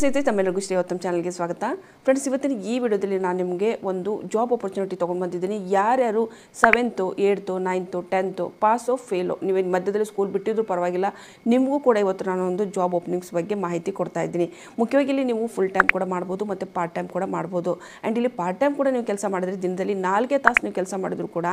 ಸ್ನೇಹಿತರೆ ತಮ್ಮೆಲ್ಲರಿಗೂ ಶ್ರೀ ಚಾನಲ್ಗೆ ಸ್ವಾಗತ ಫ್ರೆಂಡ್ಸ್ ಇವತ್ತಿನ ಈ ವಿಡಿಯೋದಲ್ಲಿ ನಾನು ನಿಮಗೆ ಒಂದು ಜಾಬ್ ಆಪರ್ಚುನಿಟಿ ತೊಗೊಂಡು ಬಂದಿದ್ದೀನಿ ಯಾರ್ಯಾರು seventh eighth ninth tenth pass ಆಫ್ ಫೇಲು ನೀವು ಮಧ್ಯದಲ್ಲಿ ಸ್ಕೂಲ್ ಬಿಟ್ಟಿದ್ರು ಪರವಾಗಿಲ್ಲ ನಿಮಗೂ ಕೂಡ ಇವತ್ತು ನಾನು ಒಂದು ಜಾಬ್ ಓಪನಿಂಗ್ಸ್ ಬಗ್ಗೆ ಮಾಹಿತಿ ಕೊಡ್ತಾ ಇದ್ದೀನಿ ಮುಖ್ಯವಾಗಿ ಇಲ್ಲಿ ನೀವು ಫುಲ್ ಟೈಮ್ ಕೂಡ ಮಾಡ್ಬೋದು ಮತ್ತು ಪಾರ್ಟ್ ಟೈಮ್ ಕೂಡ ಮಾಡ್ಬೋದು ಆ್ಯಂಡ್ ಇಲ್ಲಿ ಪಾರ್ಟ್ ಟೈಮ್ ಕೂಡ ನೀವು ಕೆಲಸ ಮಾಡಿದ್ರೆ ದಿನದಲ್ಲಿ ನಾಲ್ಕೇ ತಾಸು ನೀವು ಕೆಲಸ ಮಾಡಿದ್ರು ಕೂಡ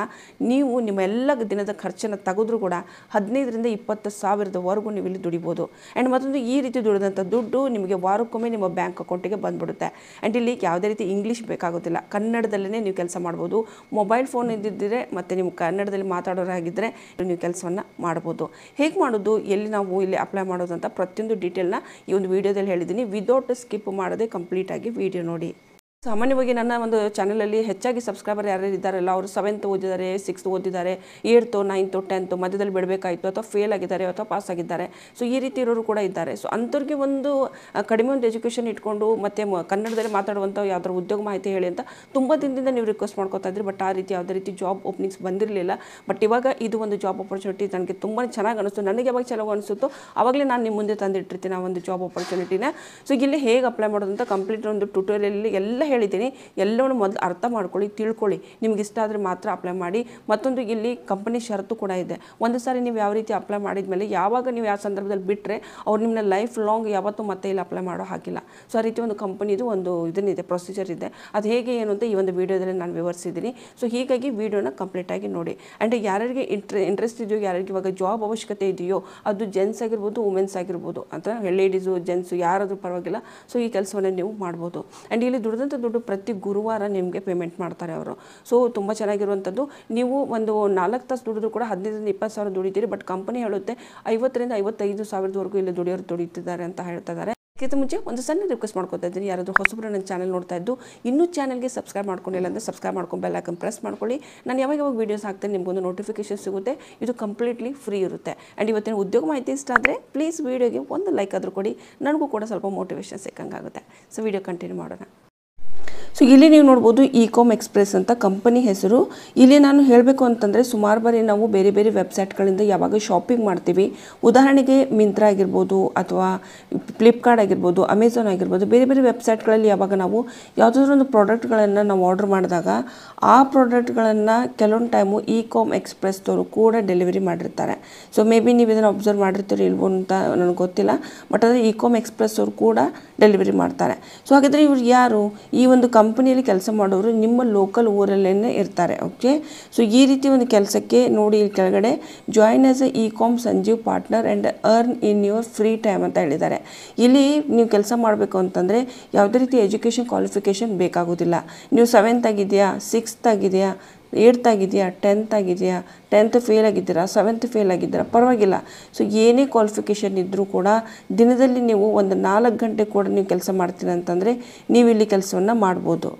ನೀವು ನಿಮ್ಮ ಎಲ್ಲ ದಿನದ ಖರ್ಚನ್ನು ತೆಗೆದ್ರೂ ಕೂಡ ಹದಿನೈದರಿಂದ ಇಪ್ಪತ್ತು ಸಾವಿರದವರೆಗೂ ನೀವು ಇಲ್ಲಿ ದುಡಿಬೋದು ಆ್ಯಂಡ್ ಮತ್ತೊಂದು ಈ ರೀತಿ ದುಡಿದಂಥ ದುಡ್ಡು ನಿಮಗೆ ವಾರ ವಾರಕ್ಕೊಮ್ಮೆ ನಿಮ್ಮ ಬ್ಯಾಂಕ್ ಅಕೌಂಟಿಗೆ ಬಂದುಬಿಡುತ್ತೆ ಆ್ಯಂಡ್ ಇಲ್ಲಿ ಯಾವುದೇ ರೀತಿ ಇಂಗ್ಲೀಷ್ ಬೇಕಾಗೋದಿಲ್ಲ ಕನ್ನಡದಲ್ಲೇ ನೀವು ಕೆಲಸ ಮಾಡ್ಬೋದು ಮೊಬೈಲ್ ಫೋನ್ ಇದ್ದಿದ್ದರೆ ಮತ್ತು ನಿಮ್ಮ ಕನ್ನಡದಲ್ಲಿ ಮಾತಾಡೋರಾಗಿದ್ದರೆ ನೀವು ಕೆಲಸವನ್ನು ಮಾಡ್ಬೋದು ಹೇಗೆ ಮಾಡೋದು ಎಲ್ಲಿ ನಾವು ಇಲ್ಲಿ ಅಪ್ಲೈ ಮಾಡೋದು ಅಂತ ಪ್ರತಿಯೊಂದು ಡೀಟೇಲ್ನ ಈ ಒಂದು ವಿಡಿಯೋದಲ್ಲಿ ಹೇಳಿದ್ದೀನಿ ವಿದೌಟ್ ಸ್ಕಿಪ್ ಮಾಡದೆ ಕಂಪ್ಲೀಟಾಗಿ ವಿಡಿಯೋ ನೋಡಿ ಸಾಮಾನ್ಯವಾಗಿ ನನ್ನ ಒಂದು ಚಾನಲಲ್ಲಿ ಹೆಚ್ಚಾಗಿ ಸಬ್ಸ್ಕ್ರೈಬರ್ ಯಾರ್ಯಾರು ಇದ್ದಾರಲ್ಲ ಅವರು ಸೆವೆಂತ್ ಓದಿದ್ದಾರೆ ಸಿಕ್ಸ್ತ್ ಓದಿದ್ದಾರೆ ಏಯ್ತು ನೈನ್ತು ಟೆಂತು ಮಧ್ಯದಲ್ಲಿ ಬಿಡಬೇಕಾಯಿತು ಅಥವಾ ಫೇಲ್ ಆಗಿದ್ದಾರೆ ಅಥವಾ ಪಾಸ್ ಆಗಿದ್ದಾರೆ ಸೊ ಈ ರೀತಿ ಇರೋರು ಕೂಡ ಇದ್ದಾರೆ ಸೊ ಅಂಥವ್ರಿಗೆ ಒಂದು ಕಡಿಮೆ ಒಂದು ಎಜುಕೇಷನ್ ಇಟ್ಕೊಂಡು ಮತ್ತೆ ಕನ್ನಡದಲ್ಲಿ ಮಾತಾಡುವಂಥ ಯಾವ್ದಾದ್ರು ಉದ್ಯೋಗ ಮಾಹಿತಿ ಹೇಳಿ ಅಂತ ತುಂಬ ದಿನದಿಂದ ನೀವು ರಿಕ್ವೆಸ್ಟ್ ಮಾಡ್ಕೊತಾ ಇದ್ರಿ ಬಟ್ ಆ ರೀತಿ ಯಾವುದೇ ರೀತಿ ಜಾಬ್ ಓಪನಿಂಗ್ಸ್ ಬಂದಿರಲಿಲ್ಲ ಬಟ್ ಇವಾಗ ಇದು ಒಂದು ಜಾಬ್ ಆಪರ್ಚುನಿಟಿ ನನಗೆ ತುಂಬ ಚೆನ್ನಾಗಿ ಅನಿಸ್ತು ನನಗೆ ಯಾವಾಗ ಚಲೋ ಅನಿಸುತ್ತೋ ಆವಾಗಲೇ ನಾನು ನಿಮ್ಮ ಮುಂದೆ ತಂದಿಟ್ಟಿರ್ತೀನಿ ಆ ಒಂದು ಜಾಬ್ ಆಪರ್ಚುನಿಟಿನ ಸೊ ಇಲ್ಲಿ ಹೇಗೆ ಅಪ್ಲೈ ಮಾಡೋದಂತ ಕಂಪ್ಲೀಟ್ ಒಂದು ಟ್ಯೂಟೋರಿಯಲ್ ಎಲ್ಲ ಹೇಳಿದ್ದೀನಿ ಎಲ್ಲವನ್ನು ಮೊದಲು ಅರ್ಥ ಮಾಡ್ಕೊಳ್ಳಿ ತಿಳ್ಕೊಳ್ಳಿ ನಿಮ್ಗೆ ಇಷ್ಟ ಆದರೆ ಮಾತ್ರ ಅಪ್ಲೈ ಮಾಡಿ ಮತ್ತೊಂದು ಇಲ್ಲಿ ಕಂಪನಿ ಷರತ್ತು ಕೂಡ ಇದೆ ಒಂದು ಸಾರಿ ನೀವು ಯಾವ ರೀತಿ ಅಪ್ಲೈ ಮಾಡಿದ ಮೇಲೆ ಯಾವಾಗ ನೀವು ಯಾವ ಸಂದರ್ಭದಲ್ಲಿ ಬಿಟ್ಟರೆ ಅವ್ರು ನಿಮ್ಮನ್ನ ಲೈಫ್ ಲಾಂಗ್ ಯಾವತ್ತೂ ಮತ್ತೆ ಇಲ್ಲಿ ಅಪ್ಲೈ ಮಾಡೋ ಹಾಕಿಲ್ಲ ಸೊ ಆ ರೀತಿ ಒಂದು ಕಂಪನಿದು ಒಂದು ಇದನ್ನಿದೆ ಪ್ರೊಸೀಜರ್ ಇದೆ ಅದು ಹೇಗೆ ಏನು ಅಂತ ಈ ಒಂದು ವಿಡಿಯೋದಲ್ಲಿ ನಾನು ವಿವರಿಸಿದ್ದೀನಿ ಸೊ ಹೀಗಾಗಿ ವಿಡಿಯೋನ ಕಂಪ್ಲೀಟಾಗಿ ನೋಡಿ ಆ್ಯಂಡ್ ಯಾರ್ಯಾರಿಗೆ ಇಂಟ್ರೆ ಇಂಟ್ರೆಸ್ಟ್ ಇದೆಯೋ ಯಾರಿಗೆ ಇವಾಗ ಜಾಬ್ ಅವಶ್ಯಕತೆ ಇದೆಯೋ ಅದು ಜೆಂಟ್ಸ್ ಆಗಿರ್ಬೋದು ವುಮೆನ್ಸ್ ಆಗಿರ್ಬೋದು ಅಂತ ಲೇಡೀಸು ಜೆಂಟ್ಸು ಯಾರಾದರೂ ಪರವಾಗಿಲ್ಲ ಸೊ ಈ ಕೆಲಸವನ್ನು ನೀವು ಮಾಡ್ಬೋದು ಆ್ಯಂಡ್ ಇಲ್ಲಿ ದುಡಿದಂಥ ದುಡ್ಡು ಪ್ರತಿ ಗುರುವಾರ ನಿಮಗೆ ಪೇಮೆಂಟ್ ಮಾಡ್ತಾರೆ ಅವರು ಸೊ ತುಂಬ ಚೆನ್ನಾಗಿರುವಂಥದ್ದು ನೀವು ಒಂದು ನಾಲ್ಕು ತಾಸು ದುಡಿದ್ರು ಕೂಡ ಹದಿನೈದರಿಂದ ಇಪ್ಪತ್ತು ಸಾವಿರ ದುಡಿತೀರಿ ಬಟ್ ಕಂಪನಿ ಹೇಳುತ್ತೆ ಐವತ್ತರಿಂದ ಐವತ್ತೈದು ಸಾವಿರದವರೆಗೂ ಇಲ್ಲಿ ದುಡಿಯೋರು ದುಡಿತಿದ್ದಾರೆ ಅಂತ ಹೇಳ್ತಾ ಇದ್ದಾರೆ ಅದಕ್ಕಿಂತ ಮುಂಚೆ ಒಂದು ಸಣ್ಣ ರಿಕ್ವೆಸ್ಟ್ ಮಾಡ್ಕೊತಾ ಇದ್ದೀನಿ ಯಾರಾದರೂ ಹೊಸಬ್ರು ನನ್ನ ಚಾನಲ್ ನೋಡ್ತಾ ಇದ್ದು ಇನ್ನೂ ಚಾನಲ್ಗೆ ಸಬ್ಸ್ಕ್ರೈಬ್ ಮಾಡ್ಕೊಂಡಿಲ್ಲ ಅಂದರೆ ಸಬ್ಸ್ಕ್ರೈಬ್ ಮಾಡ್ಕೊಂಡು ಬೆಲ್ಲೈಕನ್ ಪ್ರೆಸ್ ಮಾಡ್ಕೊಳ್ಳಿ ನಾನು ಯಾವಾಗ ಯಾವಾಗ ವೀಡಿಯೋಸ್ ಹಾಕ್ತೇನೆ ನಿಮಗೊಂದು ನೋಟಿಫಿಕೇಶನ್ ಸಿಗುತ್ತೆ ಇದು ಕಂಪ್ಲೀಟ್ಲಿ ಫ್ರೀ ಇರುತ್ತೆ ಆ್ಯಂಡ್ ಇವತ್ತಿನ ಉದ್ಯೋಗ ಮಾಹಿತಿ ಇಷ್ಟ ಆದರೆ ಪ್ಲೀಸ್ ವೀಡಿಯೋಗೆ ಒಂದು ಲೈಕ್ ಆದರೂ ಕೊಡಿ ನನಗೂ ಕೂಡ ಸ್ವಲ್ಪ ಮೋಟಿವೇಶನ್ ಸಿಕ್ಕಂಗಾಗುತ್ತೆ ಸೊ ವೀಡಿಯೋ ಕಂಟಿನ್ಯೂ ಮಾಡೋಣ ಸೊ ಇಲ್ಲಿ ನೀವು ನೋಡ್ಬೋದು ಕಾಮ್ ಎಕ್ಸ್ಪ್ರೆಸ್ ಅಂತ ಕಂಪನಿ ಹೆಸರು ಇಲ್ಲಿ ನಾನು ಹೇಳಬೇಕು ಅಂತಂದರೆ ಸುಮಾರು ಬಾರಿ ನಾವು ಬೇರೆ ಬೇರೆ ವೆಬ್ಸೈಟ್ಗಳಿಂದ ಯಾವಾಗ ಶಾಪಿಂಗ್ ಮಾಡ್ತೀವಿ ಉದಾಹರಣೆಗೆ ಮಿಂತ್ರ ಆಗಿರ್ಬೋದು ಅಥವಾ ಫ್ಲಿಪ್ಕಾರ್ಟ್ ಆಗಿರ್ಬೋದು ಅಮೆಝಾನ್ ಆಗಿರ್ಬೋದು ಬೇರೆ ಬೇರೆ ವೆಬ್ಸೈಟ್ಗಳಲ್ಲಿ ಯಾವಾಗ ನಾವು ಯಾವುದಾದ್ರೂ ಒಂದು ಪ್ರಾಡಕ್ಟ್ಗಳನ್ನು ನಾವು ಆರ್ಡರ್ ಮಾಡಿದಾಗ ಆ ಪ್ರಾಡಕ್ಟ್ಗಳನ್ನು ಕೆಲವೊಂದು ಟೈಮು ಇ ಕಾಮ್ ಎಕ್ಸ್ಪ್ರೆಸ್ದವರು ಕೂಡ ಡೆಲಿವರಿ ಮಾಡಿರ್ತಾರೆ ಸೊ ಮೇ ಬಿ ನೀವು ಇದನ್ನು ಅಬ್ಸರ್ವ್ ಮಾಡಿರ್ತೀರಿ ಇಲ್ವೋ ಅಂತ ನನಗೆ ಗೊತ್ತಿಲ್ಲ ಬಟ್ ಆದರೆ ಇ ಕಾಮ್ ಎಕ್ಸ್ಪ್ರೆಸ್ ಅವರು ಕೂಡ ಡೆಲಿವರಿ ಮಾಡ್ತಾರೆ ಸೊ ಹಾಗಾದರೆ ಇವರು ಯಾರು ಈ ಒಂದು ಕಂಪ್ ಕಂಪ್ನಿಯಲ್ಲಿ ಕೆಲಸ ಮಾಡೋರು ನಿಮ್ಮ ಲೋಕಲ್ ಊರಲ್ಲೇ ಇರ್ತಾರೆ ಓಕೆ ಸೊ ಈ ರೀತಿ ಒಂದು ಕೆಲಸಕ್ಕೆ ನೋಡಿ ಕೆಳಗಡೆ join as a Ecom Sanjeev partner and earn in your free time ಅಂತ ಹೇಳಿದ್ದಾರೆ ಇಲ್ಲಿ ನೀವು ಕೆಲಸ ಮಾಡಬೇಕು ಅಂತಂದರೆ ಯಾವುದೇ ರೀತಿ ಎಜುಕೇಷನ್ ಕ್ವಾಲಿಫಿಕೇಷನ್ ಬೇಕಾಗೋದಿಲ್ಲ ನೀವು ಸೆವೆಂತ್ ಆಗಿದೆಯಾ ಸಿಕ್ಸ್ತ್ ಆಗಿದೆಯಾ ಏಡ್ತ್ ಆಗಿದೆಯಾ ಟೆಂತ್ ಆಗಿದೆಯಾ ಟೆಂತ್ ಫೇಲ್ ಆಗಿದ್ದೀರಾ ಸೆವೆಂತ್ ಫೇಲ್ ಆಗಿದ್ದೀರಾ ಪರವಾಗಿಲ್ಲ ಸೊ ಏನೇ ಕ್ವಾಲಿಫಿಕೇಷನ್ ಇದ್ದರೂ ಕೂಡ ದಿನದಲ್ಲಿ ನೀವು ಒಂದು ನಾಲ್ಕು ಗಂಟೆ ಕೂಡ ನೀವು ಕೆಲಸ ಮಾಡ್ತೀರ ಅಂತಂದರೆ ನೀವು ಇಲ್ಲಿ ಕೆಲಸವನ್ನು ಮಾಡ್ಬೋದು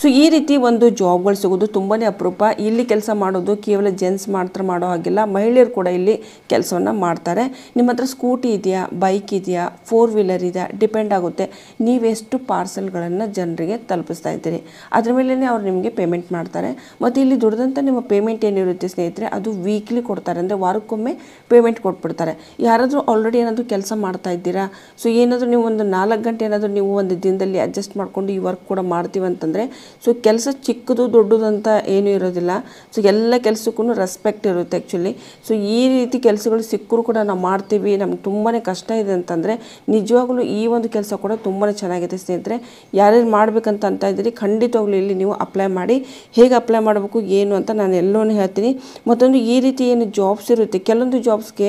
ಸೊ ಈ ರೀತಿ ಒಂದು ಜಾಬ್ಗಳು ಸಿಗೋದು ತುಂಬಾ ಅಪರೂಪ ಇಲ್ಲಿ ಕೆಲಸ ಮಾಡೋದು ಕೇವಲ ಜೆಂಟ್ಸ್ ಮಾತ್ರ ಮಾಡೋ ಹಾಗಿಲ್ಲ ಮಹಿಳೆಯರು ಕೂಡ ಇಲ್ಲಿ ಕೆಲಸವನ್ನು ಮಾಡ್ತಾರೆ ನಿಮ್ಮ ಹತ್ರ ಸ್ಕೂಟಿ ಇದೆಯಾ ಬೈಕ್ ಇದೆಯಾ ಫೋರ್ ವೀಲರ್ ಇದೆಯಾ ಡಿಪೆಂಡ್ ಆಗುತ್ತೆ ನೀವೆಷ್ಟು ಪಾರ್ಸೆಲ್ಗಳನ್ನು ಜನರಿಗೆ ತಲುಪಿಸ್ತಾ ಇದ್ದೀರಿ ಅದ್ರ ಮೇಲೇ ಅವ್ರು ನಿಮಗೆ ಪೇಮೆಂಟ್ ಮಾಡ್ತಾರೆ ಮತ್ತು ಇಲ್ಲಿ ದುಡಿದಂಥ ನಿಮ್ಮ ಪೇಮೆಂಟ್ ಏನಿರುತ್ತೆ ಸ್ನೇಹಿತರೆ ಅದು ವೀಕ್ಲಿ ಕೊಡ್ತಾರೆ ಅಂದರೆ ವಾರಕ್ಕೊಮ್ಮೆ ಪೇಮೆಂಟ್ ಕೊಟ್ಬಿಡ್ತಾರೆ ಯಾರಾದರೂ ಆಲ್ರೆಡಿ ಏನಾದರೂ ಕೆಲಸ ಮಾಡ್ತಾ ಇದ್ದೀರಾ ಸೊ ಏನಾದರೂ ನೀವು ಒಂದು ನಾಲ್ಕು ಗಂಟೆ ಏನಾದರೂ ನೀವು ಒಂದು ದಿನದಲ್ಲಿ ಅಡ್ಜಸ್ಟ್ ಮಾಡಿಕೊಂಡು ಈ ವರ್ಕ್ ಕೂಡ ಮಾಡ್ತೀವಿ ಅಂತಂದರೆ ಸೊ ಕೆಲಸ ಚಿಕ್ಕದು ದೊಡ್ಡದು ಅಂತ ಏನೂ ಇರೋದಿಲ್ಲ ಸೊ ಎಲ್ಲ ಕೆಲಸಕ್ಕೂ ರೆಸ್ಪೆಕ್ಟ್ ಇರುತ್ತೆ ಆ್ಯಕ್ಚುಲಿ ಸೊ ಈ ರೀತಿ ಕೆಲಸಗಳು ಸಿಕ್ಕರೂ ಕೂಡ ನಾವು ಮಾಡ್ತೀವಿ ನಮ್ಗೆ ತುಂಬಾ ಕಷ್ಟ ಇದೆ ಅಂತಂದರೆ ನಿಜವಾಗ್ಲೂ ಈ ಒಂದು ಕೆಲಸ ಕೂಡ ತುಂಬಾ ಚೆನ್ನಾಗಿದೆ ಸ್ನೇಹಿತರೆ ಯಾರ್ಯಾರು ಮಾಡಬೇಕಂತ ಅಂತ ಇದ್ದೀರಿ ಖಂಡಿತವಾಗ್ಲೂ ಇಲ್ಲಿ ನೀವು ಅಪ್ಲೈ ಮಾಡಿ ಹೇಗೆ ಅಪ್ಲೈ ಮಾಡಬೇಕು ಏನು ಅಂತ ನಾನು ಎಲ್ಲವೂ ಹೇಳ್ತೀನಿ ಮತ್ತೊಂದು ಈ ರೀತಿ ಏನು ಜಾಬ್ಸ್ ಇರುತ್ತೆ ಕೆಲವೊಂದು ಜಾಬ್ಸ್ಗೆ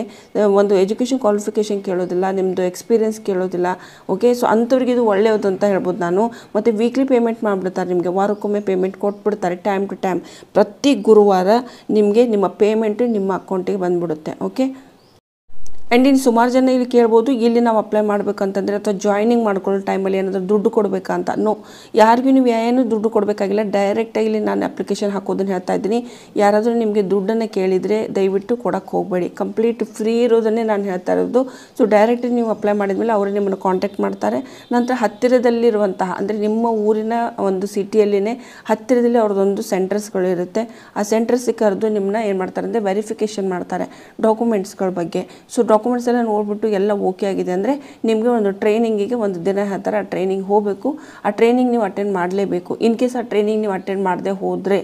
ಒಂದು ಎಜುಕೇಷನ್ ಕ್ವಾಲಿಫಿಕೇಷನ್ ಕೇಳೋದಿಲ್ಲ ನಿಮ್ಮದು ಎಕ್ಸ್ಪೀರಿಯನ್ಸ್ ಕೇಳೋದಿಲ್ಲ ಓಕೆ ಸೊ ಅಂಥವ್ರಿಗೆ ಇದು ಒಳ್ಳೆಯದು ಅಂತ ಹೇಳ್ಬೋದು ನಾನು ಮತ್ತು ವೀಕ್ಲಿ ಪೇಮೆಂಟ್ ಮಾಡಿಬಿಡ್ತಾರೆ ನಿಮಗೆ ನಿಮಗೆ ವಾರಕ್ಕೊಮ್ಮೆ ಪೇಮೆಂಟ್ ಕೊಟ್ಬಿಡ್ತಾರೆ ಟೈಮ್ ಟು ಟೈಮ್ ಪ್ರತಿ ಗುರುವಾರ ನಿಮಗೆ ನಿಮ್ಮ ಪೇಮೆಂಟ್ ನಿಮ್ಮ ಅಕೌಂಟಿಗೆ ಬಂದುಬಿಡುತ್ತೆ ಓಕೆ ಆ್ಯಂಡ್ ಇನ್ನು ಸುಮಾರು ಜನ ಇಲ್ಲಿ ಕೇಳ್ಬೋದು ಇಲ್ಲಿ ನಾವು ಅಪ್ಲೈ ಮಾಡಬೇಕಂತಂದರೆ ಅಥವಾ ಜಾಯ್ನಿಂಗ್ ಮಾಡ್ಕೊಳ್ಳೋ ಟೈಮಲ್ಲಿ ಏನಾದರೂ ದುಡ್ಡು ಕೊಡಬೇಕಾ ಅಂತ ನೋ ಯಾರಿಗೂ ನೀವು ಏನು ದುಡ್ಡು ಕೊಡಬೇಕಾಗಿಲ್ಲ ಡೈರೆಕ್ಟಾಗಿ ಇಲ್ಲಿ ನಾನು ಅಪ್ಲಿಕೇಶನ್ ಹಾಕೋದನ್ನು ಹೇಳ್ತಾ ಇದ್ದೀನಿ ಯಾರಾದರೂ ನಿಮಗೆ ದುಡ್ಡನ್ನು ಕೇಳಿದರೆ ದಯವಿಟ್ಟು ಕೊಡೋಕ್ಕೆ ಹೋಗಬೇಡಿ ಕಂಪ್ಲೀಟ್ ಫ್ರೀ ಇರೋದನ್ನೇ ನಾನು ಹೇಳ್ತಾ ಇರೋದು ಸೊ ಡೈರೆಕ್ಟ್ ನೀವು ಅಪ್ಲೈ ಮಾಡಿದ್ಮೇಲೆ ಅವರು ನಿಮ್ಮನ್ನು ಕಾಂಟ್ಯಾಕ್ಟ್ ಮಾಡ್ತಾರೆ ನಂತರ ಹತ್ತಿರದಲ್ಲಿರುವಂತಹ ಅಂದರೆ ನಿಮ್ಮ ಊರಿನ ಒಂದು ಸಿಟಿಯಲ್ಲಿನೇ ಹತ್ತಿರದಲ್ಲಿ ಅವ್ರದ್ದೊಂದು ಸೆಂಟರ್ಸ್ಗಳು ಇರುತ್ತೆ ಆ ಸೆಂಟರ್ಸಿಗೆ ಕರೆದು ನಿಮ್ಮನ್ನ ಏನು ಮಾಡ್ತಾರೆ ಅಂದರೆ ವೆರಿಫಿಕೇಷನ್ ಮಾಡ್ತಾರೆ ಡಾಕ್ಯುಮೆಂಟ್ಸ್ಗಳ ಬಗ್ಗೆ ಸೊ ಡಾಕ್ ಡಾಕ್ಯುಮೆಂಟ್ಸ್ ಎಲ್ಲ ನೋಡಿಬಿಟ್ಟು ಎಲ್ಲ ಓಕೆ ಆಗಿದೆ ಅಂದರೆ ನಿಮಗೆ ಒಂದು ಟ್ರೈನಿಂಗಿಗೆ ಒಂದು ದಿನ ಆ ಟ್ರೈನಿಂಗ್ ಹೋಗಬೇಕು ಆ ಟ್ರೈನಿಂಗ್ ನೀವು ಅಟೆಂಡ್ ಮಾಡಲೇಬೇಕು ಇನ್ ಕೇಸ್ ಆ ಟ್ರೈನಿಂಗ್ ನೀವು ಅಟೆಂಡ್ ಮಾಡದೆ ಹೋದರೆ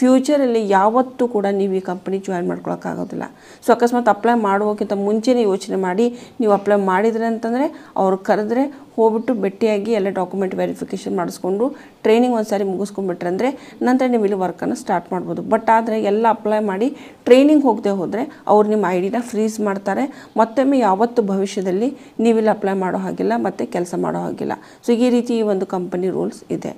ಫ್ಯೂಚರಲ್ಲಿ ಯಾವತ್ತೂ ಕೂಡ ನೀವು ಈ ಕಂಪ್ನಿ ಜಾಯ್ನ್ ಮಾಡ್ಕೊಳಕ್ಕಾಗೋದಿಲ್ಲ ಸೊ ಅಕಸ್ಮಾತ್ ಅಪ್ಲೈ ಮಾಡೋಕ್ಕಿಂತ ಮುಂಚೆನೇ ಯೋಚನೆ ಮಾಡಿ ನೀವು ಅಪ್ಲೈ ಮಾಡಿದರೆ ಅಂತಂದರೆ ಅವ್ರು ಕರೆದ್ರೆ ಹೋಗ್ಬಿಟ್ಟು ಭೇಟಿಯಾಗಿ ಎಲ್ಲ ಡಾಕ್ಯುಮೆಂಟ್ ವೆರಿಫಿಕೇಷನ್ ಮಾಡಿಸ್ಕೊಂಡು ಟ್ರೈನಿಂಗ್ ಒಂದ್ಸಾರಿ ಸಾರಿ ಮುಗಿಸ್ಕೊಂಡ್ಬಿಟ್ರೆ ನಂತರ ನೀವು ಇಲ್ಲಿ ವರ್ಕನ್ನು ಸ್ಟಾರ್ಟ್ ಮಾಡ್ಬೋದು ಬಟ್ ಆದರೆ ಎಲ್ಲ ಅಪ್ಲೈ ಮಾಡಿ ಟ್ರೈನಿಂಗ್ ಹೋಗದೆ ಹೋದರೆ ಅವ್ರು ನಿಮ್ಮ ಐ ಡಿನ ಫ್ರೀಸ್ ಮಾಡ್ತಾರೆ ಮತ್ತೊಮ್ಮೆ ಯಾವತ್ತು ಭವಿಷ್ಯದಲ್ಲಿ ನೀವಿಲ್ಲಿ ಅಪ್ಲೈ ಮಾಡೋ ಹಾಗಿಲ್ಲ ಮತ್ತು ಕೆಲಸ ಮಾಡೋ ಹಾಗಿಲ್ಲ ಸೊ ಈ ರೀತಿ ಈ ಒಂದು ಕಂಪನಿ ರೂಲ್ಸ್ ಇದೆ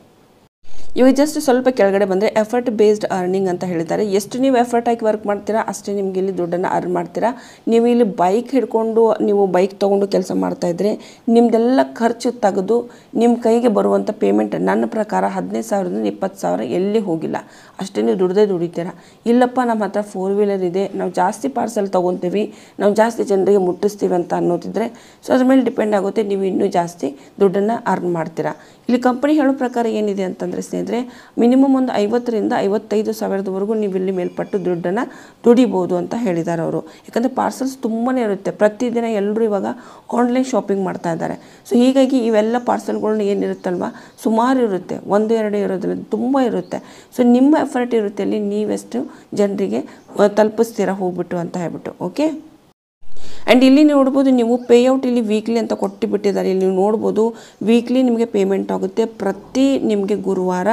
ಇವಾಗ ಜಸ್ಟ್ ಸ್ವಲ್ಪ ಕೆಳಗಡೆ ಬಂದರೆ ಎಫರ್ಟ್ ಬೇಸ್ಡ್ ಅರ್ನಿಂಗ್ ಅಂತ ಹೇಳಿದ್ದಾರೆ ಎಷ್ಟು ನೀವು ಎಫರ್ಟ್ ಆಗಿ ವರ್ಕ್ ಮಾಡ್ತೀರಾ ಅಷ್ಟೇ ನಿಮಗೆ ಇಲ್ಲಿ ದುಡ್ಡನ್ನು ಅರ್ನ್ ಮಾಡ್ತೀರಾ ನೀವು ಇಲ್ಲಿ ಬೈಕ್ ಹಿಡ್ಕೊಂಡು ನೀವು ಬೈಕ್ ತೊಗೊಂಡು ಕೆಲಸ ಮಾಡ್ತಾಯಿದ್ರೆ ನಿಮ್ಮದೆಲ್ಲ ಖರ್ಚು ತೆಗೆದು ನಿಮ್ಮ ಕೈಗೆ ಬರುವಂಥ ಪೇಮೆಂಟ್ ನನ್ನ ಪ್ರಕಾರ ಹದಿನೈದು ಸಾವಿರದಿಂದ ಇಪ್ಪತ್ತು ಸಾವಿರ ಎಲ್ಲಿ ಹೋಗಿಲ್ಲ ಅಷ್ಟೇ ನೀವು ದುಡ್ದೇ ದುಡಿತೀರಾ ಇಲ್ಲಪ್ಪ ನಮ್ಮ ಹತ್ರ ಫೋರ್ ವೀಲರ್ ಇದೆ ನಾವು ಜಾಸ್ತಿ ಪಾರ್ಸೆಲ್ ತೊಗೊತೀವಿ ನಾವು ಜಾಸ್ತಿ ಜನರಿಗೆ ಮುಟ್ಟಿಸ್ತೀವಿ ಅಂತ ಅನ್ನೋತಿದ್ರೆ ಸೊ ಅದ್ರ ಮೇಲೆ ಡಿಪೆಂಡ್ ಆಗುತ್ತೆ ನೀವು ಇನ್ನೂ ಜಾಸ್ತಿ ದುಡ್ಡನ್ನು ಅರ್ನ್ ಮಾಡ್ತೀರಾ ಇಲ್ಲಿ ಕಂಪನಿ ಹೇಳೋ ಪ್ರಕಾರ ಏನಿದೆ ಅಂತಂದರೆ ಸ್ನೇಹಿತರೆ ಮಾಡಿದರೆ ಮಿನಿಮಮ್ ಒಂದು ಐವತ್ತರಿಂದ ಐವತ್ತೈದು ಸಾವಿರದವರೆಗೂ ನೀವು ಇಲ್ಲಿ ಮೇಲ್ಪಟ್ಟು ದುಡ್ಡನ್ನು ದುಡಿಬೋದು ಅಂತ ಹೇಳಿದ್ದಾರೆ ಅವರು ಯಾಕಂದರೆ ಪಾರ್ಸಲ್ಸ್ ತುಂಬಾ ಇರುತ್ತೆ ಪ್ರತಿದಿನ ಎಲ್ಲರೂ ಇವಾಗ ಆನ್ಲೈನ್ ಶಾಪಿಂಗ್ ಮಾಡ್ತಾ ಇದ್ದಾರೆ ಸೊ ಹೀಗಾಗಿ ಇವೆಲ್ಲ ಪಾರ್ಸಲ್ಗಳನ್ನ ಏನಿರುತ್ತಲ್ವ ಸುಮಾರು ಇರುತ್ತೆ ಒಂದು ಎರಡು ಇರೋದ್ರಿಂದ ತುಂಬ ಇರುತ್ತೆ ಸೊ ನಿಮ್ಮ ಎಫರ್ಟ್ ಇರುತ್ತೆ ಅಲ್ಲಿ ನೀವೆಷ್ಟು ಜನರಿಗೆ ತಲುಪಿಸ್ತೀರಾ ಹೋಗ್ಬಿಟ್ಟು ಅಂತ ಹೇಳ್ಬಿಟ್ಟು ಓಕೆ ಆ್ಯಂಡ್ ಇಲ್ಲಿ ನೋಡ್ಬೋದು ನೀವು ಪೇಔಟ್ ಇಲ್ಲಿ ವೀಕ್ಲಿ ಅಂತ ಕೊಟ್ಟು ಬಿಟ್ಟಿದ್ದಾರೆ ಇಲ್ಲಿ ನೀವು ನೋಡ್ಬೋದು ವೀಕ್ಲಿ ನಿಮಗೆ ಪೇಮೆಂಟ್ ಆಗುತ್ತೆ ಪ್ರತಿ ನಿಮಗೆ ಗುರುವಾರ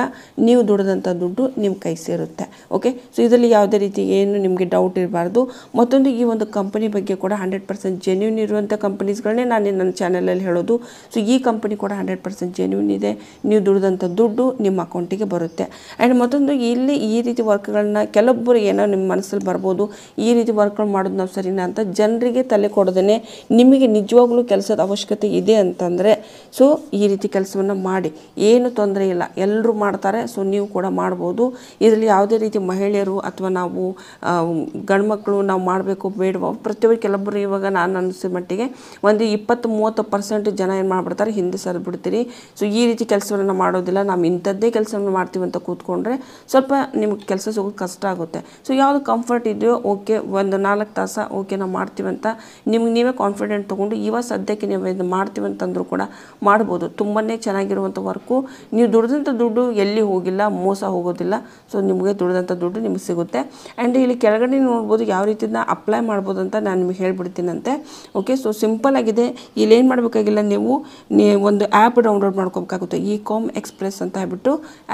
ನೀವು ದುಡಿದಂಥ ದುಡ್ಡು ನಿಮ್ಮ ಕೈ ಸೇರುತ್ತೆ ಓಕೆ ಸೊ ಇದರಲ್ಲಿ ಯಾವುದೇ ರೀತಿ ಏನು ನಿಮಗೆ ಡೌಟ್ ಇರಬಾರ್ದು ಮತ್ತೊಂದು ಈ ಒಂದು ಕಂಪನಿ ಬಗ್ಗೆ ಕೂಡ ಹಂಡ್ರೆಡ್ ಪರ್ಸೆಂಟ್ ಜೆನ್ಯೂನ್ ಇರುವಂಥ ಕಂಪನೀಸ್ಗಳನ್ನೇ ನಾನು ನನ್ನ ಚಾನಲಲ್ಲಿ ಹೇಳೋದು ಸೊ ಈ ಕಂಪನಿ ಕೂಡ ಹಂಡ್ರೆಡ್ ಪರ್ಸೆಂಟ್ ಜೆನ್ಯೂನ್ ಇದೆ ನೀವು ದುಡಿದಂಥ ದುಡ್ಡು ನಿಮ್ಮ ಅಕೌಂಟಿಗೆ ಬರುತ್ತೆ ಆ್ಯಂಡ್ ಮತ್ತೊಂದು ಇಲ್ಲಿ ಈ ರೀತಿ ವರ್ಕ್ಗಳನ್ನ ಕೆಲವೊಬ್ಬರು ಏನೋ ನಿಮ್ಮ ಮನಸ್ಸಲ್ಲಿ ಬರ್ಬೋದು ಈ ರೀತಿ ವರ್ಕ್ಗಳು ಮಾಡೋದು ನಾವು ಸರಿನಾ ಅಂತ ಜನರಿಗೆ ತಲೆ ಬೆಂಬಲ ನಿಮಗೆ ನಿಜವಾಗ್ಲೂ ಕೆಲಸದ ಅವಶ್ಯಕತೆ ಇದೆ ಅಂತಂದರೆ ಸೊ ಈ ರೀತಿ ಕೆಲಸವನ್ನು ಮಾಡಿ ಏನು ತೊಂದರೆ ಇಲ್ಲ ಎಲ್ಲರೂ ಮಾಡ್ತಾರೆ ಸೊ ನೀವು ಕೂಡ ಮಾಡ್ಬೋದು ಇದರಲ್ಲಿ ಯಾವುದೇ ರೀತಿ ಮಹಿಳೆಯರು ಅಥವಾ ನಾವು ಗಂಡ್ಮಕ್ಳು ನಾವು ಮಾಡಬೇಕು ಬೇಡವೋ ಪ್ರತಿಯೊಬ್ಬರು ಕೆಲವೊಬ್ಬರು ಇವಾಗ ನಾನು ಅನಿಸಿದ ಮಟ್ಟಿಗೆ ಒಂದು ಇಪ್ಪತ್ತು ಮೂವತ್ತು ಪರ್ಸೆಂಟ್ ಜನ ಏನು ಮಾಡಿಬಿಡ್ತಾರೆ ಹಿಂದೆ ಸರಿಬಿಡ್ತೀರಿ ಸೊ ಈ ರೀತಿ ಕೆಲಸವನ್ನು ಮಾಡೋದಿಲ್ಲ ನಾವು ಇಂಥದ್ದೇ ಕೆಲಸವನ್ನು ಮಾಡ್ತೀವಿ ಅಂತ ಕೂತ್ಕೊಂಡ್ರೆ ಸ್ವಲ್ಪ ನಿಮ್ಗೆ ಕೆಲಸ ಸಿಗೋದು ಕಷ್ಟ ಆಗುತ್ತೆ ಸೊ ಯಾವುದು ಕಂಫರ್ಟ್ ಇದೆಯೋ ಓಕೆ ಒಂದು ನಾಲ್ಕು ತಾಸ ಓಕೆ ನಾವು ಮಾಡ್ತೀವಂತ ನಿಮ್ಗೆ ನೀವೇ ಕಾನ್ಫಿಡೆಂಟ್ ತೊಗೊಂಡು ಇವಾಗ ಸದ್ಯಕ್ಕೆ ನೀವು ಇದು ಮಾಡ್ತೀವಿ ಅಂತಂದರೂ ಕೂಡ ಮಾಡ್ಬೋದು ತುಂಬನೇ ಚೆನ್ನಾಗಿರುವಂಥ ವರ್ಕು ನೀವು ದುಡ್ದಂಥ ದುಡ್ಡು ಎಲ್ಲಿ ಹೋಗಿಲ್ಲ ಮೋಸ ಹೋಗೋದಿಲ್ಲ ಸೊ ನಿಮಗೆ ದುಡ್ದಂಥ ದುಡ್ಡು ನಿಮಗೆ ಸಿಗುತ್ತೆ ಆ್ಯಂಡ್ ಇಲ್ಲಿ ಕೆಳಗಡೆ ನೋಡ್ಬೋದು ಯಾವ ರೀತಿಯಿಂದ ಅಪ್ಲೈ ಮಾಡ್ಬೋದು ಅಂತ ನಾನು ನಿಮಗೆ ಹೇಳ್ಬಿಡ್ತೀನಂತೆ ಓಕೆ ಸೊ ಸಿಂಪಲ್ ಆಗಿದೆ ಇಲ್ಲೇನು ಮಾಡಬೇಕಾಗಿಲ್ಲ ನೀವು ನೀ ಒಂದು ಆ್ಯಪ್ ಡೌನ್ಲೋಡ್ ಮಾಡ್ಕೋಬೇಕಾಗುತ್ತೆ ಇ ಕಾಮ್ ಎಕ್ಸ್ಪ್ರೆಸ್ ಅಂತ ಹೇಳ್ಬಿಟ್ಟು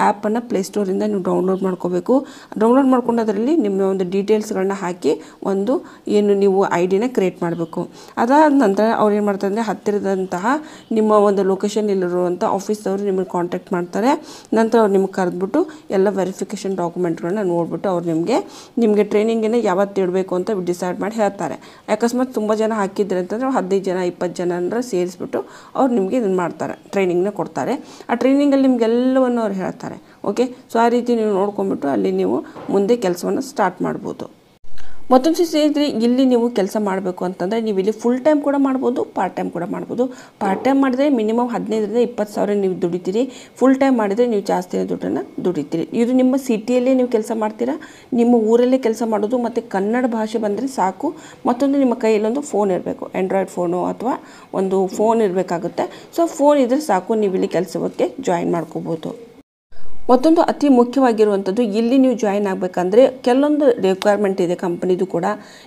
ಆ್ಯಪನ್ನು ಪ್ಲೇಸ್ಟೋರಿಂದ ನೀವು ಡೌನ್ಲೋಡ್ ಮಾಡ್ಕೋಬೇಕು ಡೌನ್ಲೋಡ್ ಮಾಡ್ಕೊಂಡು ಅದರಲ್ಲಿ ನಿಮ್ಮ ಒಂದು ಡೀಟೇಲ್ಸ್ಗಳನ್ನ ಹಾಕಿ ಒಂದು ಏನು ನೀವು ಐ ಡಿನ ಕ್ರಿಯೇಟ್ ಮಾಡಬೇಕು ಅದಾದ ನಂತರ ಅವ್ರು ಏನು ಮಾಡ್ತಾರೆ ಅಂದರೆ ಹತ್ತಿರದಂತಹ ನಿಮ್ಮ ಒಂದು ಲೊಕೇಶನ್ ಇಲ್ಲಿರುವಂಥ ಆಫೀಸ್ದವರು ನಿಮಗೆ ಕಾಂಟ್ಯಾಕ್ಟ್ ಮಾಡ್ತಾರೆ ನಂತರ ಅವ್ರು ನಿಮ್ಗೆ ಕರೆದ್ಬಿಟ್ಟು ಎಲ್ಲ ವೆರಿಫಿಕೇಷನ್ ಡಾಕ್ಯುಮೆಂಟ್ಗಳನ್ನ ನೋಡಿಬಿಟ್ಟು ಅವ್ರು ನಿಮಗೆ ನಿಮಗೆ ಟ್ರೈನಿಂಗನ್ನು ಯಾವತ್ತು ಇಡಬೇಕು ಅಂತ ಡಿಸೈಡ್ ಮಾಡಿ ಹೇಳ್ತಾರೆ ಅಕಸ್ಮಾತ್ ತುಂಬ ಜನ ಹಾಕಿದ್ರೆ ಅಂತಂದರೆ ಹದಿನೈದು ಜನ ಇಪ್ಪತ್ತು ಅಂದ್ರೆ ಸೇರಿಸ್ಬಿಟ್ಟು ಅವ್ರು ನಿಮಗೆ ಇದನ್ನು ಮಾಡ್ತಾರೆ ಟ್ರೈನಿಂಗ್ನ ಕೊಡ್ತಾರೆ ಆ ಟ್ರೈನಿಂಗಲ್ಲಿ ನಿಮಗೆಲ್ಲವನ್ನು ಅವ್ರು ಹೇಳ್ತಾರೆ ಓಕೆ ಸೊ ಆ ರೀತಿ ನೀವು ನೋಡ್ಕೊಂಬಿಟ್ಟು ಅಲ್ಲಿ ನೀವು ಮುಂದೆ ಕೆಲಸವನ್ನು ಸ್ಟಾರ್ಟ್ ಮಾಡ್ಬೋದು ಮತ್ತೊಂದು ಸ್ನೇಹಿತರೆ ಇಲ್ಲಿ ನೀವು ಕೆಲಸ ಮಾಡಬೇಕು ಅಂತಂದರೆ ನೀವು ಇಲ್ಲಿ ಫುಲ್ ಟೈಮ್ ಕೂಡ ಮಾಡ್ಬೋದು ಪಾರ್ಟ್ ಟೈಮ್ ಕೂಡ ಮಾಡ್ಬೋದು ಪಾರ್ಟ್ ಟೈಮ್ ಮಾಡಿದರೆ ಮಿನಿಮಮ್ ಹದಿನೈದರಿಂದ ಇಪ್ಪತ್ತು ಸಾವಿರ ನೀವು ದುಡಿತೀರಿ ಫುಲ್ ಟೈಮ್ ಮಾಡಿದರೆ ನೀವು ಜಾಸ್ತಿ ದುಡ್ಡನ್ನು ದುಡಿತೀರಿ ಇದು ನಿಮ್ಮ ಸಿಟಿಯಲ್ಲೇ ನೀವು ಕೆಲಸ ಮಾಡ್ತೀರಾ ನಿಮ್ಮ ಊರಲ್ಲೇ ಕೆಲಸ ಮಾಡೋದು ಮತ್ತು ಕನ್ನಡ ಭಾಷೆ ಬಂದರೆ ಸಾಕು ಮತ್ತೊಂದು ನಿಮ್ಮ ಕೈಯಲ್ಲೊಂದು ಫೋನ್ ಇರಬೇಕು ಆ್ಯಂಡ್ರಾಯ್ಡ್ ಫೋನು ಅಥವಾ ಒಂದು ಫೋನ್ ಇರಬೇಕಾಗುತ್ತೆ ಸೊ ಫೋನ್ ಇದ್ದರೆ ಸಾಕು ನೀವು ಇಲ್ಲಿ ಕೆಲಸಕ್ಕೆ ಜಾಯಿನ್ ಮಾಡ್ಕೋಬೋದು ಮತ್ತೊಂದು ಅತಿ ಮುಖ್ಯವಾಗಿರುವಂಥದ್ದು ಇಲ್ಲಿ ನೀವು ಜಾಯಿನ್ ಆಗಬೇಕಂದ್ರೆ ಕೆಲವೊಂದು ರಿಕ್ವೈರ್ಮೆಂಟ್ ಇದೆ ಕಂಪ್ನಿದು ಕೂಡ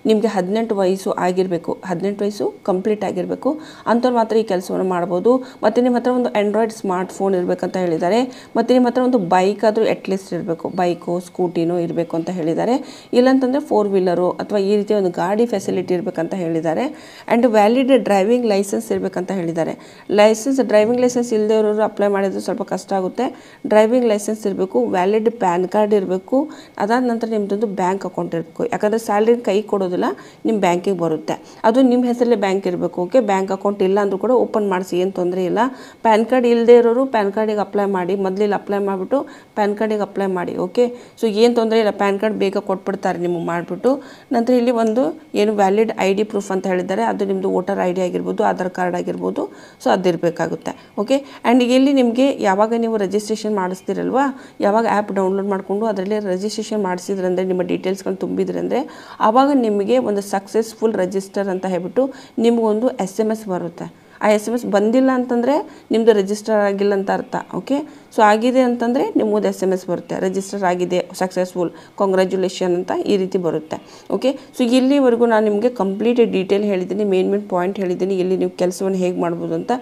ನಿಮಗೆ ಹದಿನೆಂಟು ವಯಸ್ಸು ಆಗಿರಬೇಕು ಹದಿನೆಂಟು ವಯಸ್ಸು ಕಂಪ್ಲೀಟ್ ಆಗಿರಬೇಕು ಅಂಥವ್ರು ಮಾತ್ರ ಈ ಕೆಲಸವನ್ನು ಮಾಡ್ಬೋದು ಮತ್ತು ನಿಮ್ಮ ಹತ್ರ ಒಂದು ಆ್ಯಂಡ್ರಾಯ್ಡ್ ಫೋನ್ ಇರಬೇಕಂತ ಹೇಳಿದ್ದಾರೆ ಮತ್ತು ನಿಮ್ಮ ಹತ್ರ ಒಂದು ಬೈಕ್ ಆದರೂ ಅಟ್ಲೀಸ್ಟ್ ಇರಬೇಕು ಬೈಕು ಸ್ಕೂಟಿನೋ ಇರಬೇಕು ಅಂತ ಹೇಳಿದ್ದಾರೆ ಇಲ್ಲಂತಂದರೆ ಫೋರ್ ವೀಲರು ಅಥವಾ ಈ ರೀತಿಯ ಒಂದು ಗಾಡಿ ಫೆಸಿಲಿಟಿ ಇರಬೇಕಂತ ಹೇಳಿದ್ದಾರೆ ಆ್ಯಂಡ್ ವ್ಯಾಲಿಡ್ ಡ್ರೈವಿಂಗ್ ಲೈಸೆನ್ಸ್ ಇರಬೇಕಂತ ಹೇಳಿದ್ದಾರೆ ಲೈಸೆನ್ಸ್ ಡ್ರೈವಿಂಗ್ ಲೈಸೆನ್ಸ್ ಇಲ್ಲದೇ ಇರೋರು ಅಪ್ಲೈ ಮಾಡಿದ್ರೆ ಸ್ವಲ್ಪ ಕಷ್ಟ ಆಗುತ್ತೆ ಡ್ರೈವಿಂಗ್ ಲೈಸೆನ್ಸ್ ಲೈಸೆನ್ಸ್ ಇರಬೇಕು ವ್ಯಾಲಿಡ್ ಪ್ಯಾನ್ ಕಾರ್ಡ್ ಇರಬೇಕು ಅದಾದ ನಂತರ ನಿಮ್ಮದೊಂದು ಬ್ಯಾಂಕ್ ಅಕೌಂಟ್ ಇರಬೇಕು ಯಾಕಂದರೆ ಸ್ಯಾಲ್ರಿ ಕೈ ಕೊಡೋದಿಲ್ಲ ನಿಮ್ಮ ಬ್ಯಾಂಕಿಗೆ ಬರುತ್ತೆ ಅದು ನಿಮ್ಮ ಹೆಸರಲ್ಲೇ ಬ್ಯಾಂಕ್ ಇರಬೇಕು ಓಕೆ ಬ್ಯಾಂಕ್ ಅಕೌಂಟ್ ಇಲ್ಲ ಅಂದರೂ ಕೂಡ ಓಪನ್ ಮಾಡಿಸಿ ಏನು ತೊಂದರೆ ಇಲ್ಲ ಪ್ಯಾನ್ ಕಾರ್ಡ್ ಇಲ್ಲದೇ ಇರೋರು ಪ್ಯಾನ್ ಕಾರ್ಡಿಗೆ ಅಪ್ಲೈ ಮಾಡಿ ಮೊದಲಿಲ್ಲಿ ಅಪ್ಲೈ ಮಾಡಿಬಿಟ್ಟು ಪ್ಯಾನ್ ಕಾರ್ಡಿಗೆ ಅಪ್ಲೈ ಮಾಡಿ ಓಕೆ ಸೊ ಏನು ತೊಂದರೆ ಇಲ್ಲ ಪ್ಯಾನ್ ಕಾರ್ಡ್ ಬೇಗ ಕೊಟ್ಬಿಡ್ತಾರೆ ನಿಮಗೆ ಮಾಡಿಬಿಟ್ಟು ನಂತರ ಇಲ್ಲಿ ಒಂದು ಏನು ವ್ಯಾಲಿಡ್ ಐ ಡಿ ಪ್ರೂಫ್ ಅಂತ ಹೇಳಿದ್ದಾರೆ ಅದು ನಿಮ್ಮದು ವೋಟರ್ ಐ ಡಿ ಆಗಿರ್ಬೋದು ಆಧಾರ್ ಕಾರ್ಡ್ ಆಗಿರ್ಬೋದು ಸೊ ಅದಿರಬೇಕಾಗುತ್ತೆ ಓಕೆ ಆ್ಯಂಡ್ ಇಲ್ಲಿ ನಿಮಗೆ ಯಾವಾಗ ನೀವು ರಿಜಿಸ್ಟ್ರೇಷನ್ ಮಾಡಿಸ್ತೀರಲ್ವ ಅಲ್ವಾ ಯಾವಾಗ ಆ್ಯಪ್ ಡೌನ್ಲೋಡ್ ಮಾಡಿಕೊಂಡು ರಜಿಸ್ಟ್ರೇಷನ್ ರಿಜಿಸ್ಟ್ರೇಷನ್ ಮಾಡಿಸಿದ್ರಂದರೆ ನಿಮ್ಮ ತುಂಬಿದ್ರೆ ಅಂದರೆ ಆವಾಗ ನಿಮಗೆ ಒಂದು ಸಕ್ಸಸ್ಫುಲ್ ರಿಜಿಸ್ಟರ್ ಅಂತ ಹೇಳ್ಬಿಟ್ಟು ನಿಮಗೊಂದು ಎಸ್ ಎಮ್ ಎಸ್ ಬರುತ್ತೆ ಆ ಎಸ್ ಎಮ್ ಎಸ್ ಬಂದಿಲ್ಲ ಅಂತಂದರೆ ನಿಮ್ಮದು ರಿಜಿಸ್ಟರ್ ಆಗಿಲ್ಲ ಅಂತ ಅರ್ಥ ಓಕೆ ಸೊ ಆಗಿದೆ ಅಂತಂದರೆ ನಿಮ್ಮದು ಎಸ್ ಎಮ್ ಎಸ್ ಬರುತ್ತೆ ರಿಜಿಸ್ಟರ್ ಆಗಿದೆ ಸಕ್ಸಸ್ಫುಲ್ ಕಾಂಗ್ರ್ಯಾಚುಲೇಷನ್ ಅಂತ ಈ ರೀತಿ ಬರುತ್ತೆ ಓಕೆ ಸೊ ಇಲ್ಲಿವರೆಗೂ ನಾನು ನಿಮಗೆ ಕಂಪ್ಲೀಟ್ ಡೀಟೇಲ್ ಹೇಳಿದ್ದೀನಿ ಮೇನ್ ಮೇನ್ ಪಾಯಿಂಟ್ ಹೇಳಿದ್ದೀನಿ ಇಲ್ಲಿ ನೀವು ಕೆಲಸವನ್ನು ಹೇಗೆ ಮಾಡ್ಬೋದು ಅಂತ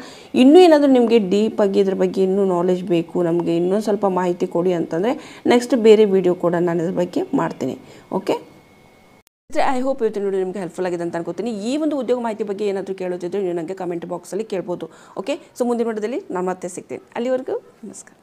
ಇನ್ನೂ ಏನಾದರೂ ನಿಮಗೆ ಡೀಪಾಗಿ ಇದ್ರ ಬಗ್ಗೆ ಇನ್ನೂ ನಾಲೆಜ್ ಬೇಕು ನಮಗೆ ಇನ್ನೂ ಸ್ವಲ್ಪ ಮಾಹಿತಿ ಕೊಡಿ ಅಂತಂದರೆ ನೆಕ್ಸ್ಟ್ ಬೇರೆ ವಿಡಿಯೋ ಕೂಡ ನಾನು ಇದ್ರ ಬಗ್ಗೆ ಮಾಡ್ತೀನಿ ಓಕೆ ಐ ಹೋಪ್ ಇವತ್ತು ನೋಡಿ ನಿಮಗೆ ಹೆಲ್ಪ್ಫುಲ್ ಆಗಿದೆ ಅಂತ ಅನ್ಕೋತೀನಿ ಈ ಒಂದು ಉದ್ಯೋಗ ಮಾಹಿತಿ ಬಗ್ಗೆ ಏನಾದರೂ ಕೇಳೋದಿದ್ರೆ ನೀವು ನನಗೆ ಕಮೆಂಟ್ ಬಾಕ್ಸಲ್ಲಿ ಕೇಳ್ಬೋದು ಓಕೆ ಸೊ ಮುಂದಿನ ಮಟ್ಟದಲ್ಲಿ ನಾನು ಮತ್ತೆ ಸಿಗ್ತೀನಿ ಅಲ್ಲಿವರೆಗೂ ನಮಸ್ಕಾರ